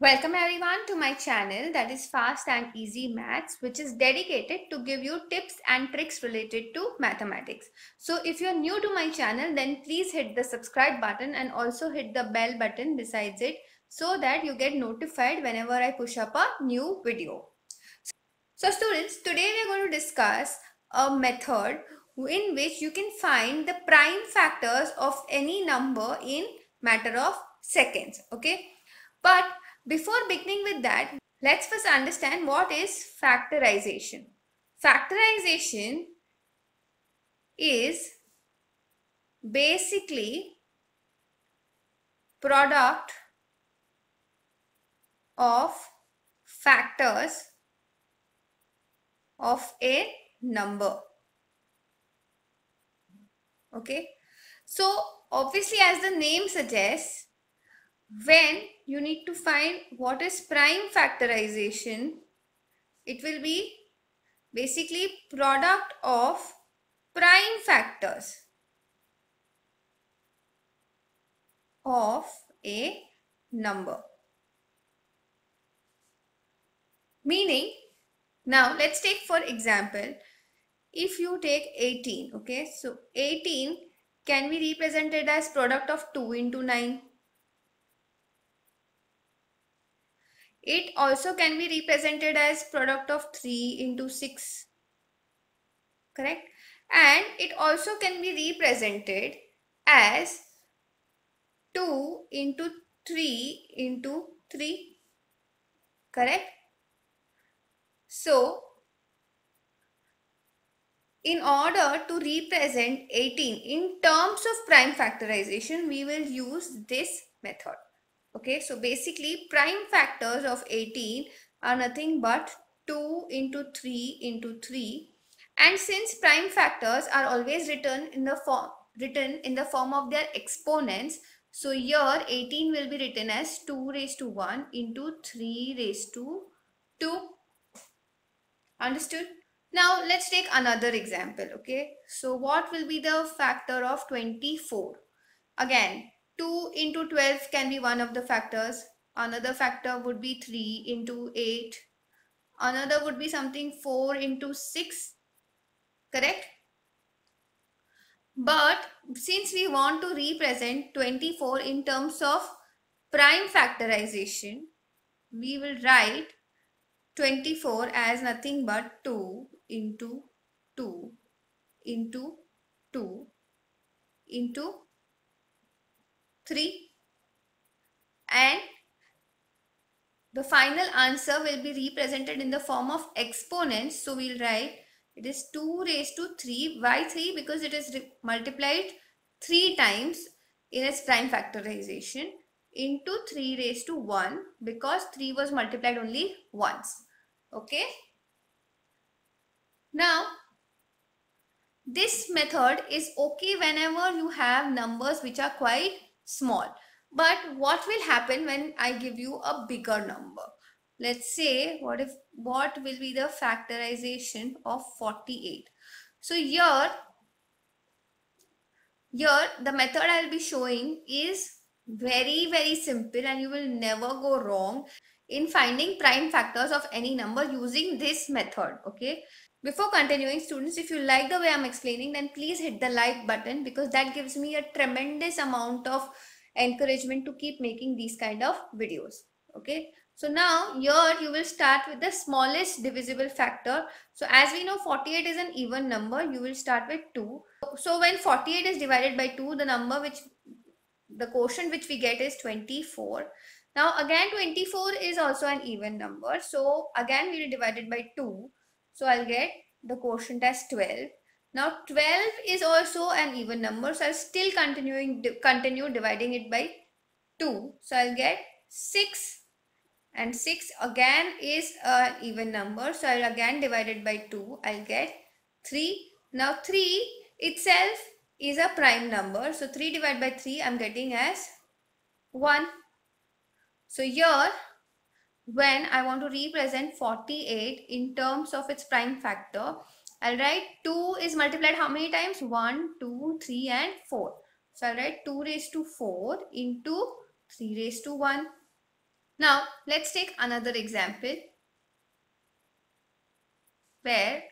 Welcome everyone to my channel that is Fast and Easy Maths which is dedicated to give you tips and tricks related to mathematics. So if you're new to my channel then please hit the subscribe button and also hit the bell button besides it so that you get notified whenever I push up a new video. So students today we are going to discuss a method in which you can find the prime factors of any number in matter of seconds okay but before beginning with that, let's first understand what is factorization. Factorization is basically product of factors of a number. Okay. So obviously as the name suggests, when you need to find what is prime factorization, it will be basically product of prime factors of a number. Meaning, now let's take for example, if you take 18, okay, so 18 can be represented as product of 2 into 9 It also can be represented as product of 3 into 6. Correct? And it also can be represented as 2 into 3 into 3. Correct? So, in order to represent 18 in terms of prime factorization, we will use this method. Okay, so basically prime factors of 18 are nothing but 2 into 3 into 3 and since prime factors are always written in the form written in the form of their exponents so here 18 will be written as 2 raised to 1 into 3 raised to 2 understood now let's take another example okay so what will be the factor of 24 again 2 into 12 can be one of the factors. Another factor would be 3 into 8. Another would be something 4 into 6. Correct? But since we want to represent 24 in terms of prime factorization, we will write 24 as nothing but 2 into 2 into 2 into 3 and the final answer will be represented in the form of exponents. So we'll write it is 2 raised to 3. Why 3? Because it is multiplied 3 times in its prime factorization into 3 raised to 1 because 3 was multiplied only once. Okay. Now, this method is okay whenever you have numbers which are quite small. But what will happen when I give you a bigger number? Let's say, what if what will be the factorization of 48? So here, here the method I'll be showing is very, very simple and you will never go wrong in finding prime factors of any number using this method. Okay. Before continuing students, if you like the way I'm explaining, then please hit the like button because that gives me a tremendous amount of encouragement to keep making these kind of videos. Okay. So now here you will start with the smallest divisible factor. So as we know 48 is an even number. You will start with 2. So when 48 is divided by 2 the number which the quotient which we get is 24. Now again 24 is also an even number. So again we will divide it by 2. So I'll get the quotient as 12. Now 12 is also an even number. So I'll still continuing continue dividing it by 2. So I'll get 6 and 6 again is an even number. So I'll again divide it by 2. I'll get 3. Now 3 itself is a prime number. So 3 divided by 3 I'm getting as 1. So here, when I want to represent 48 in terms of its prime factor, I'll write 2 is multiplied how many times? 1, 2, 3 and 4. So I'll write 2 raised to 4 into 3 raised to 1. Now let's take another example where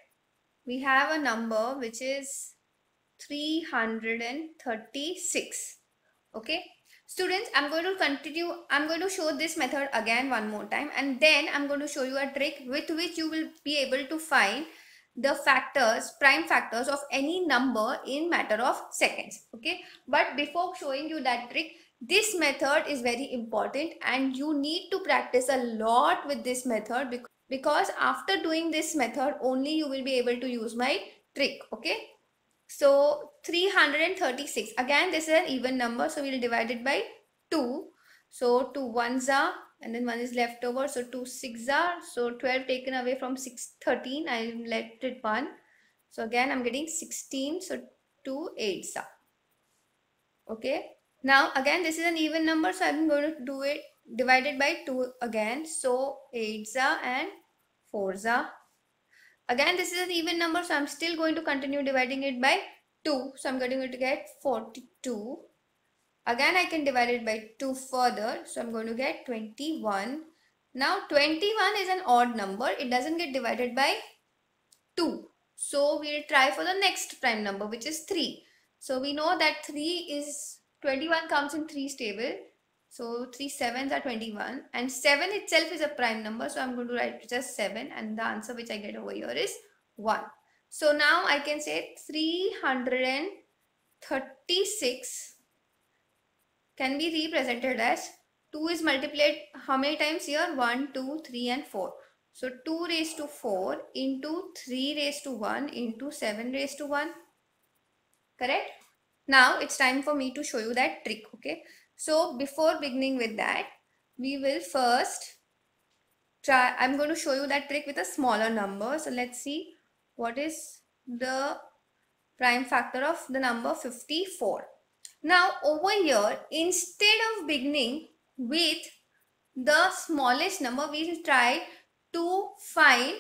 we have a number which is 336 okay Students, I'm going to continue. I'm going to show this method again one more time and then I'm going to show you a trick with which you will be able to find the factors, prime factors of any number in matter of seconds. Okay. But before showing you that trick, this method is very important and you need to practice a lot with this method because after doing this method only you will be able to use my trick. Okay. So 336. Again, this is an even number, so we'll divide it by 2. So 2 ones are, and then 1 is left over, so 2 6 are. So 12 taken away from 6, 13, I left it 1. So again, I'm getting 16, so 2 8s are. Okay. Now, again, this is an even number, so I'm going to do it divided by 2 again. So 8s are and 4s are. Again, this is an even number, so I'm still going to continue dividing it by 2. So I'm going to get 42. Again, I can divide it by 2 further. So I'm going to get 21. Now 21 is an odd number. It doesn't get divided by 2. So we'll try for the next prime number which is 3. So we know that 3 is 21 comes in 3's table. So 3 7s are 21 and 7 itself is a prime number. So I'm going to write just 7 and the answer which I get over here is 1. So now I can say 336 can be represented as 2 is multiplied how many times here 1 2 3 and 4 so 2 raised to 4 into 3 raised to 1 into 7 raised to 1 correct now it's time for me to show you that trick okay so before beginning with that we will first try i'm going to show you that trick with a smaller number so let's see what is the prime factor of the number 54. Now over here instead of beginning with the smallest number we try to find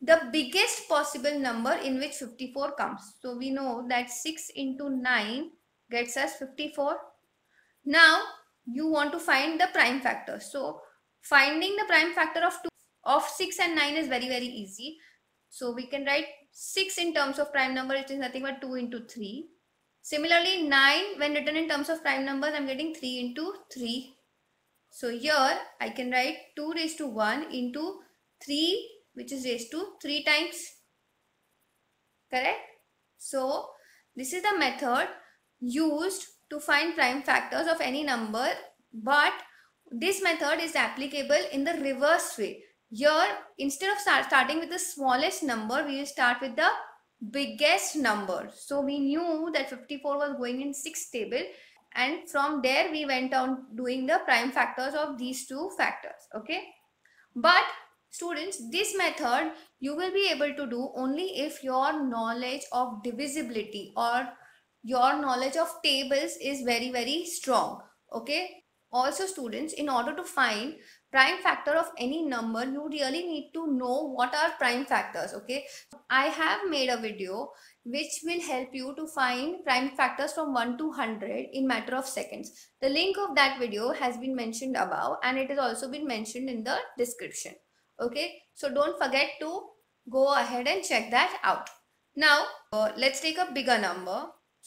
the biggest possible number in which 54 comes. So we know that 6 into 9 gets us 54. Now you want to find the prime factor. So finding the prime factor of 2 of 6 and 9 is very very easy. So we can write 6 in terms of prime number, which is nothing but 2 into 3. Similarly, 9, when written in terms of prime numbers, I'm getting 3 into 3. So here I can write 2 raised to 1 into 3, which is raised to 3 times. Correct? So this is the method used to find prime factors of any number, but this method is applicable in the reverse way. Here, instead of start, starting with the smallest number, we will start with the biggest number. So we knew that 54 was going in six table and from there we went on doing the prime factors of these two factors. Okay. But students, this method you will be able to do only if your knowledge of divisibility or your knowledge of tables is very very strong. Okay. Also students, in order to find prime factor of any number you really need to know what are prime factors okay i have made a video which will help you to find prime factors from 1 to 100 in matter of seconds the link of that video has been mentioned above and it has also been mentioned in the description okay so don't forget to go ahead and check that out now uh, let's take a bigger number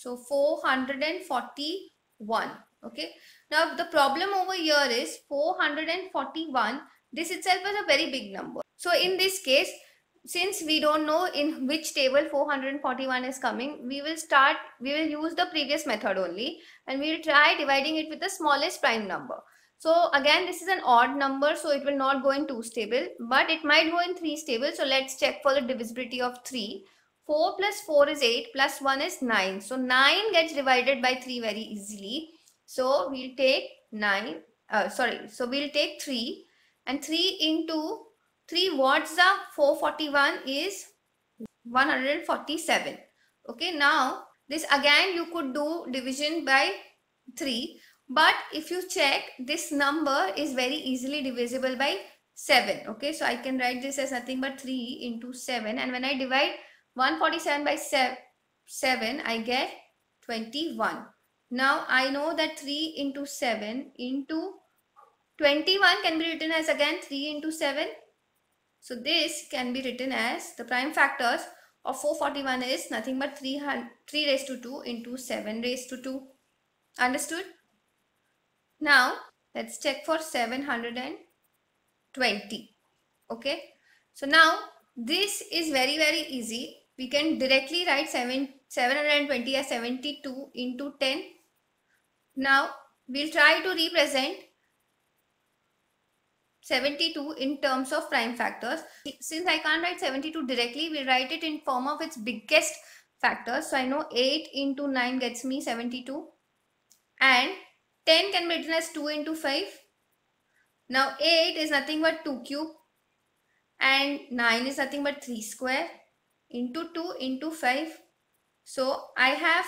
so 441 okay now the problem over here is 441 this itself is a very big number so in this case since we don't know in which table 441 is coming we will start we will use the previous method only and we will try dividing it with the smallest prime number so again this is an odd number so it will not go in two table but it might go in three table so let's check for the divisibility of 3 4 plus 4 is 8 plus 1 is 9 so 9 gets divided by 3 very easily so we'll take 9, uh, sorry, so we'll take 3 and 3 into 3 what's the 441 is 147. Okay, now this again you could do division by 3 but if you check this number is very easily divisible by 7 okay so i can write this as nothing but 3 into 7 and when i divide 147 by 7 i get 21 now I know that 3 into 7 into 21 can be written as again 3 into 7. So this can be written as the prime factors of 441 is nothing but 3, 3 raised to 2 into 7 raised to 2. Understood? Now let's check for 720. Okay. So now this is very very easy. We can directly write 7, 720 as 72 into 10 now we'll try to represent 72 in terms of prime factors. Since I can't write 72 directly, we'll write it in form of its biggest factors. So I know 8 into 9 gets me 72 and 10 can be written as 2 into 5. Now 8 is nothing but 2 cube and 9 is nothing but 3 square into 2 into 5. So I have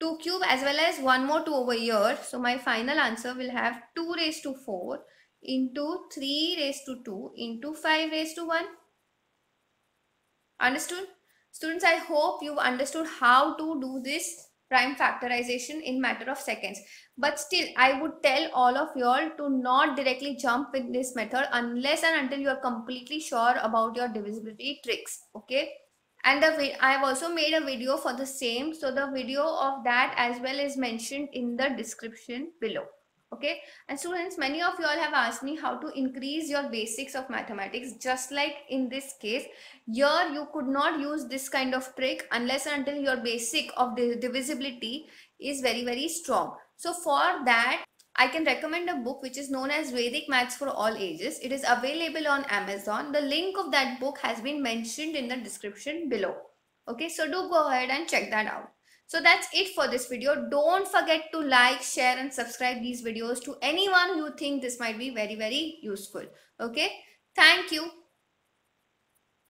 2 cube as well as one more 2 over here. So my final answer will have 2 raised to 4 into 3 raised to 2 into 5 raised to 1. Understood? Students, I hope you've understood how to do this prime factorization in matter of seconds. But still, I would tell all of you all to not directly jump with this method unless and until you are completely sure about your divisibility tricks. Okay? and the I've also made a video for the same. So the video of that as well is mentioned in the description below. Okay. And students, many of you all have asked me how to increase your basics of mathematics. Just like in this case, here you could not use this kind of trick unless until your basic of the divisibility is very, very strong. So for that, I can recommend a book which is known as Vedic Maths for All Ages. It is available on Amazon. The link of that book has been mentioned in the description below. Okay, so do go ahead and check that out. So that's it for this video. Don't forget to like, share and subscribe these videos to anyone you think this might be very, very useful. Okay, thank you.